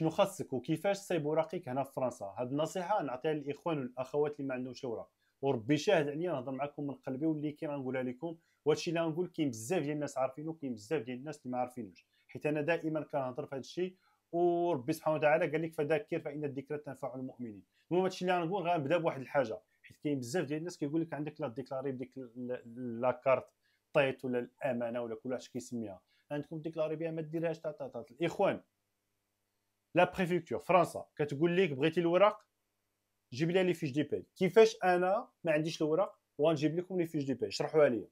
شنو خاصك وكيفاش تصيب اوراقك هنا في فرنسا هذه النصيحه نعطيها للاخوان والاخوات اللي ما عندهمش الوراق وربي شاهد عليا نهضر معكم من قلبي واللي كي غنقولها لكم وهادشي اللي غنقول كاين بزاف ديال الناس عارفينه كاين بزاف ديال الناس اللي ما عارفينوش حيت انا دائما كنهضر في هادشي وربي سبحانه وتعالى قال لك فذكر فان الذكرى تنفع المؤمنين المهم هادشي اللي غنقول غنبدا بواحد الحاجه حيت كاين بزاف ديال الناس كيقول لك عندك لا ديكلاري بديك لاكارت طيط ولا الامانه ولا كل واحد كيسميها عندكم ديكلاري بها ما ديرهاش تا تا الاخوان لا بريفكتور فرنسا كتقول لك بغيتي الوراق جيب لي لي فيش دي بي كيفاش انا ما عنديش الوراق وغنجيب لكم لي فيش دي بي شرحوها لي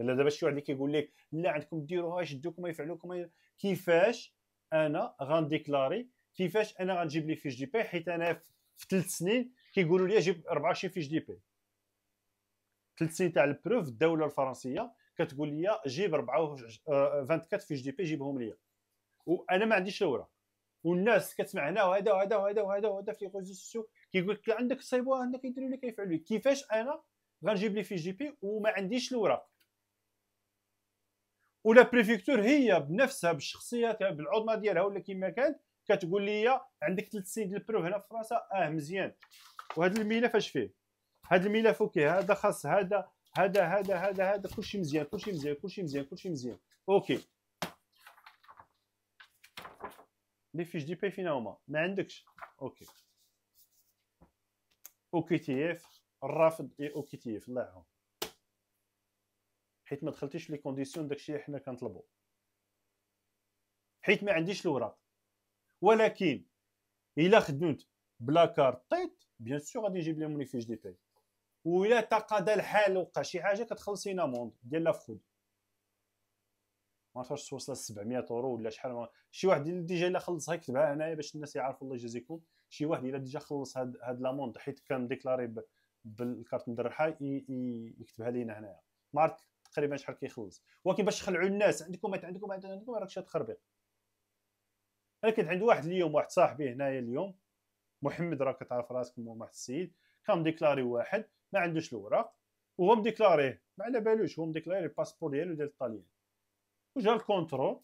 الا دابا شي واحد كيقول لك لا عندكم ديروها يشدوكم يفعلوكم كيفاش انا غنديكلاري كيفاش انا غنجيب لي فيش دي باي حيت انا في ثلاث سنين كيقولوا لي جيب 24 فيش دي باي ثلاث سنين تاع البروف الدوله الفرنسيه كتقول لي جيب 24 24 فيش دي باي جيبهم لي وانا ما عنديش الوراق والناس كتسمع هنا وهذا وهذا وهذا وهذا وهذا في ريزو سوسيو كيقول لك عندك الصيبوه عندك يديروا لي يفعلوا لي كيفاش انا غنجيب لي في جي بي وما عنديش الوراق ولا بريفيكتور هي بنفسها بشخصيتها بالعظمه ديالها ولا كيما كانت كتقول لي عندك ثلاث سنين ديال البروف هنا في فرنسا اه مزيان وهذا الملف اش فيه هذا الملف اوكي هذا خاص هذا هذا هذا هذا هذا كلشي مزيان كلشي مزيان كلشي مزيان كلشي مزيان اوكي لي فيش دي باي فينا هما ما عندكش اوكي اوكي تي اف الرافض اي اوكي تي اف الله يعاون حيت ما دخلتيش لي كونديسيون داكشي حنا كنطلبو حيت ما عنديش الوراق ولكن الا خدمت بلا كارطيت بيان سور غادي نجيب لهم لي فيش دي باي و الا تقاضى الحال وقع شي حاجه كتخلصينا موند ديال لا فود ما عرفتش توصل 700 اورو ولا شحال شي واحد ديجا الا خلصها يكتبها هنايا باش الناس يعرفوا الله يجازيكم شي واحد الا ديجا خلص هاد هاد لاموند حيت كان ديكلاري بالكارت مدرحه يكتبها لينا هنايا ما عرفت تقريبا شحال كيخلص ولكن باش تخلعوا الناس عندكم عندكم عندكم راكش تخربيق انا كنت عند واحد اليوم واحد صاحبي هنايا اليوم محمد راك تعرف راسك واحد السيد كان مديكلاري واحد ما عندوش الوراق وهو ديكلاري ما على بالوش هو مديكلاري الباسبور ديالو ديال الطاليان وجا الكونترول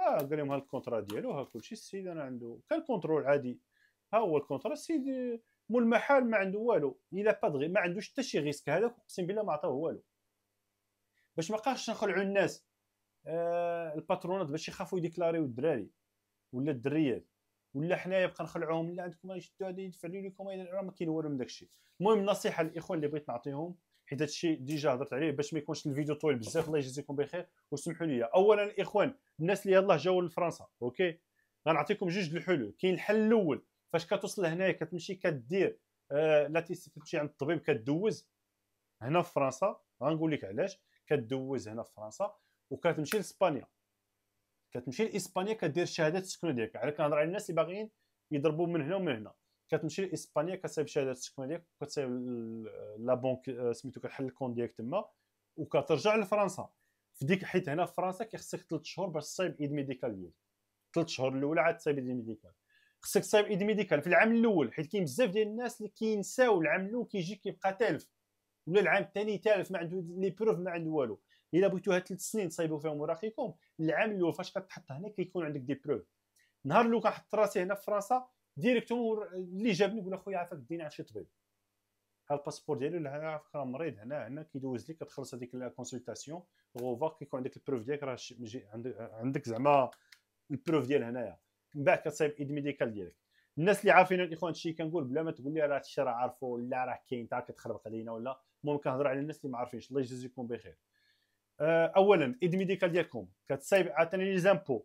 اه قال لهم ها الكونترا ديالو ها كلشي السيد انا عنده كان الكونترول عادي ها هو الكونترا السيد مول المحل ما عنده والو الا با دغي ما عندوش حتى شي ريسك هذاك اقسم بالله ما عطاه والو باش ما بقاش نخلعوا الناس آه الباترونات باش يخافوا يديكلاريو الدراري ولا الدريات ولا حنايا بقى نخلعوهم لا عندكم يشدوا هذا يدفعوا لكم راه ما كاين والو من داكشي المهم النصيحه للاخوان اللي بغيت نعطيهم حيت هادشي ديجا هضرت عليه باش ما يكونش الفيديو طويل بزاف الله يجزيكم بخير وسمحوا لي اولا الاخوان الناس اللي يلاه جاوا لفرنسا اوكي غنعطيكم جوج الحلول كاين الحل الاول فاش كتوصل لهنايا كتمشي كدير آه لا تمشي عند الطبيب كدوز هنا في فرنسا غنقول لك علاش كدوز هنا في فرنسا وكتمشي لاسبانيا كتمشي لاسبانيا كدير شهاده السكنه ديالك على كنهضر على الناس اللي باغيين يضربوا من هنا ومن هنا كتمشي لاسبانيا كتصايب شهاده التكمله ديالك وكتصايب لا بونك آه، سميتو كتحل الكون ديالك تما وكترجع لفرنسا في ديك حيت هنا في فرنسا كيخصك 3 شهور باش تصايب ايد ميديكال ديالك 3 شهور الاولى عاد تصايب ايد ميديكال خصك تصايب ايد ميديكال في العام الاول حيت كاين بزاف ديال الناس اللي كينساو العام الاول كيجي كيبقى تالف ولا العام الثاني تالف ما عنده لي بروف ما عنده والو الا بغيتو هاد 3 سنين تصايبو فيهم وراقيكم العام الاول فاش كتحط هنا كيكون عندك دي بروف نهار لو كنحط راسي هنا في فرنسا ديريكتومون اللي جابني يقول اخويا عافاك ديني عند شي طبيب ها الباسبور ديالو لا عافاك راه مريض هنا هنا كيدوز لك كتخلص هذيك لا كونسلتاسيون غوفا كيكون عندك البروف ديالك راه عندك زعما البروف ديال هنايا من بعد كتصايب ايد ميديكال ديالك الناس اللي عارفين الاخوان هادشي كنقول بلا ما تقول لي راه هادشي راه عارفو ولا راه كاين تا كتخربق علينا ولا المهم كنهضر على الناس اللي ما عارفينش الله يجازيكم بخير آه، اولا ايد ميديكال ديالكم كتصايب عاوتاني لي زامبو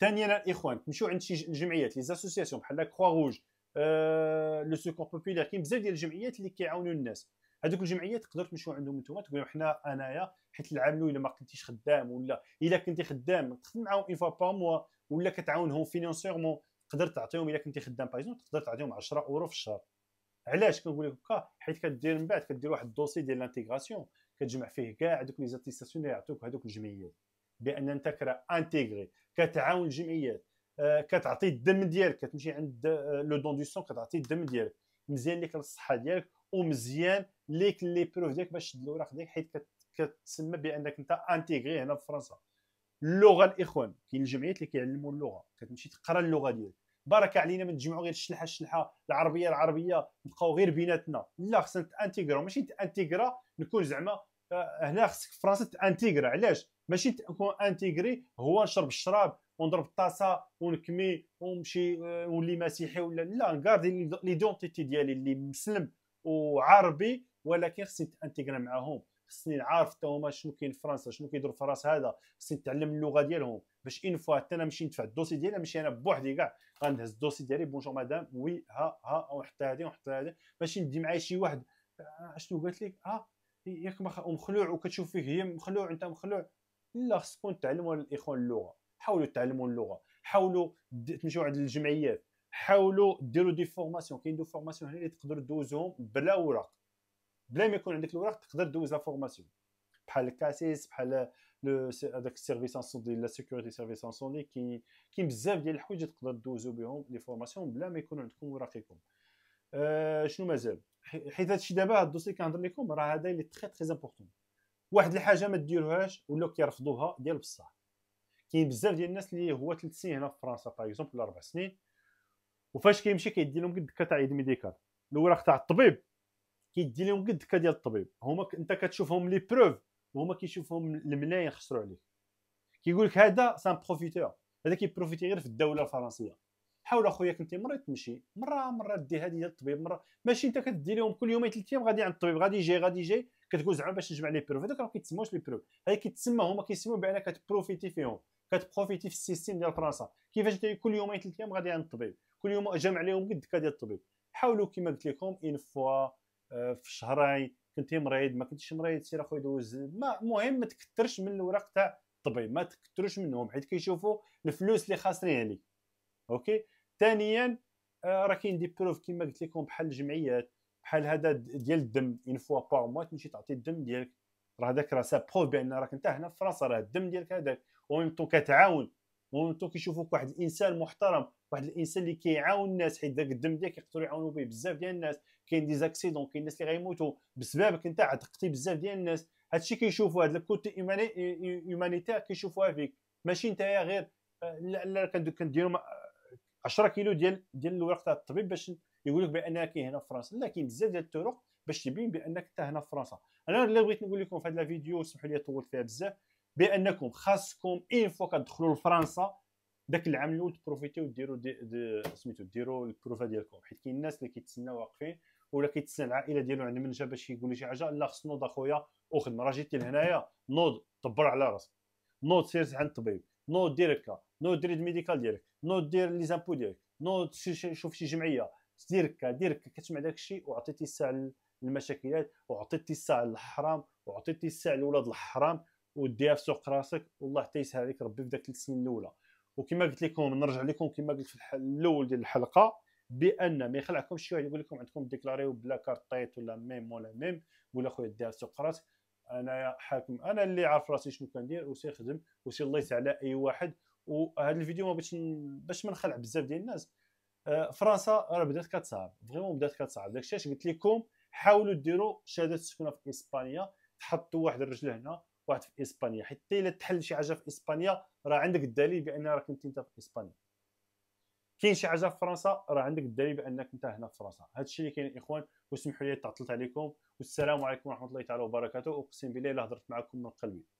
ثانيا الاخوان تمشيو عند شي جمعيات لي زاسوسياسيون بحال كخوا روج أه... لو سيكور بوبيلير كاين بزاف ديال الجمعيات اللي كيعاونوا الناس هذوك الجمعيات تقدر تمشيو عندهم نتوما تقول لهم حنا انايا حيت العامل الا ما كنتيش خدام ولا الا كنتي خدام تخدم معاهم اون فوا با موا ولا كتعاونهم فينانسيرمون تقدر تعطيهم الا كنتي خدام بايزون تقدر تعطيهم 10 اورو في الشهر علاش كنقول لك هكا حيت كدير من بعد كدير واحد الدوسي ديال لانتيغراسيون كتجمع فيه كاع دوك لي زاتيستاسيون اللي يعطوك هذوك الجمعيات بان انت كرا انتيغري كتعاون الجمعيات آه، كتعطي الدم ديالك كتمشي عند آه، لو دون دو سون كتعطي الدم ديالك مزيان ليك للصحه ديالك ومزيان ليك لي بروف ديالك باش تشد الاوراق ديالك حيت كتسمى بانك انت انتيغري هنا في فرنسا اللغه الاخوان كاين الجمعيات اللي كيعلموا اللغه كتمشي تقرا اللغه ديالك بركه علينا ما نتجمعوا غير الشلحه الشلحه العربيه العربيه نبقاو غير بيناتنا لا خصنا انتيغرا ماشي انتيغرا نكون زعما هنا خصك في فرنسا تانتيغرا علاش ماشي تكون انتيغري هو نشرب الشراب ونضرب الطاسه ونكمي ونمشي آه، ونولي مسيحي ولا لا نكاردي ليدونتيتي ديالي اللي مسلم وعربي ولكن خصني نتانتيغرا معاهم خصني نعرف حتى هما شنو كاين في فرنسا شنو كيدور في راس هذا خصني نتعلم اللغه ديالهم باش اون فوا حتى انا نمشي ندفع الدوسي ديالي ماشي انا بوحدي كاع غندهز الدوسي ديالي بونجور مدام وي ها ها ونحط هذه ونحط هذه ماشي ندي معايا شي واحد آه، شنو قالت لك ها آه، ياك مخلوع وكتشوف فيه هي مخلوع انت مخلوع لا خصكم تعلموا الاخوان اللغه حاولوا تعلموا اللغه حاولوا تمشيو عند الجمعيات حاولوا ديروا دي فورماسيون كاين دو فورماسيون هنا اللي تقدر دوزهم بلا اوراق بلا ما يكون عندك الوراق تقدر دوز لا فورماسيون بحال الكاسيس بحال هذاك السيرفيس انسوندي لا سيكوريتي سيرفيس انسوندي كاين كاين بزاف ديال الحوايج تقدر دوزو بهم لي فورماسيون بلا ما يكون عندكم وراقكم آه، شنو مازال حيت هادشي دابا هاد الدوسي كنهضر لكم راه هذا اللي تخي تخي امبورطون واحد الحاجه ما ديروهاش ولاو كيرفضوها ديال بصح كاين بزاف ديال الناس اللي هو ثلاث سنين هنا في فرنسا باغ اكزومبل ولا اربع سنين وفاش كيمشي كيدي لهم قد تاع عيد ميديكال الوراق تاع الطبيب كيدي لهم قد الدكه ديال الطبيب هما انت كتشوفهم لي بروف وهما كيشوفهم الملايين خسروا عليك كيقول لك هذا سان بروفيتور هذا كيبروفيتي غير في الدوله الفرنسيه حاول اخويا كنتي مريض تمشي مره مره دي هذه للطبيب مره ماشي انت كدي لهم كل يومين ثلاث ايام غادي عند الطبيب غادي يجي غادي يجي كتقول زعما باش نجمع لي بروف هذوك ما كيتسموش لي بروف هذه كيتسمى هما كيسموا بانك كتبروفيتي فيهم كتبروفيتي في السيستيم ديال فرنسا كيفاش انت كل يومين ثلاث ايام غادي عند الطبيب كل يوم جمع لهم قد ديال الطبيب حاولوا كما قلت لكم اون آه، فوا في شهرين كنتي مريض ما كنتيش مريض سير اخويا دوز المهم ما تكثرش من الوراق تاع الطبيب ما تكثروش منهم حيت كيشوفوا الفلوس اللي خاسرين عليك اوكي ثانيا آه، راه كاين دي بروف كيما قلت لكم بحال الجمعيات بحال هذا ديال الدم اون فوا با موا تمشي تعطي الدم ديالك راه هذاك راه سا بروف بان راك انت هنا في فرنسا راه الدم ديالك هذاك وميم تو كتعاون وميم تو كيشوفوك واحد الانسان محترم واحد الانسان اللي كيعاون الناس حيت ذاك الدم ديالك يقدروا يعاونوا به بزاف ديال الناس كاين دي زاكسيدون كاين الناس اللي غيموتوا بسببك انت عتقتي بزاف ديال الناس هادشي كيشوفوا هاد الكوتي هيومانيتير كيشوفوها فيك ماشي انت غير آه، لا كنديروا 10 كيلو ديال ديال الوراق تاع الطبيب باش يقول لك بانها كاين هنا في فرنسا لا كاين بزاف ديال الطرق باش تبين بانك انت هنا في فرنسا انا اللي بغيت نقول لكم في هذا الفيديو سمحوا لي طولت فيها بزاف بانكم خاصكم اين فوا كتدخلوا لفرنسا داك العام الاول تبروفيتيو ديروا دي دي سميتو ديروا البروفا ديالكم حيت كاين الناس اللي كيتسناو واقفين ولا كيتسنى العائله ديالو عند منجا باش يقول شي حاجه لا خص نوض اخويا وخدم راه جيتي لهنايا نوض دبر على راسك نوض سير عند الطبيب نوض دير نوض دير ميديكال ديالك نوض دير لي زامبو ديالك نوض شوف شي جمعيه دير هكا دير هكا كتسمع داك الشيء وعطيتي الساعه للمشاكلات وعطيتي الساعه للحرام وعطيتي الساعه لولاد الحرام وديها في سوق راسك والله حتى يسهل عليك ربي في ذاك السنين الاولى وكما قلت لكم نرجع لكم كما قلت في الاول ديال الحلقه بان ما يخلعكمش شي واحد يقول لكم عندكم ديكلاريو بلا كارطيت ولا ميم ولا ميم ولا خويا ديها في سوق راسك انا حاكم انا اللي عارف راسي شنو كندير وسيخدم وسي الله يسهل على اي واحد وهذا الفيديو ما بغيتش باش ما نخلع بزاف ديال الناس آه، فرنسا راه بدات كتصعب فريمون بدات كتصعب داكشي علاش قلت لكم حاولوا ديروا شهاده السكنه في اسبانيا تحطوا واحد الرجل هنا واحد في اسبانيا حتى الا تحل شي حاجه في اسبانيا راه عندك الدليل بان راك انت انت في اسبانيا كاين شي حاجه في فرنسا راه عندك الدليل بانك انت هنا في فرنسا هذا الشيء اللي كاين الاخوان وسمحوا لي تعطلت عليكم والسلام عليكم ورحمه الله تعالى وبركاته اقسم بالله الا هضرت معكم من قلبي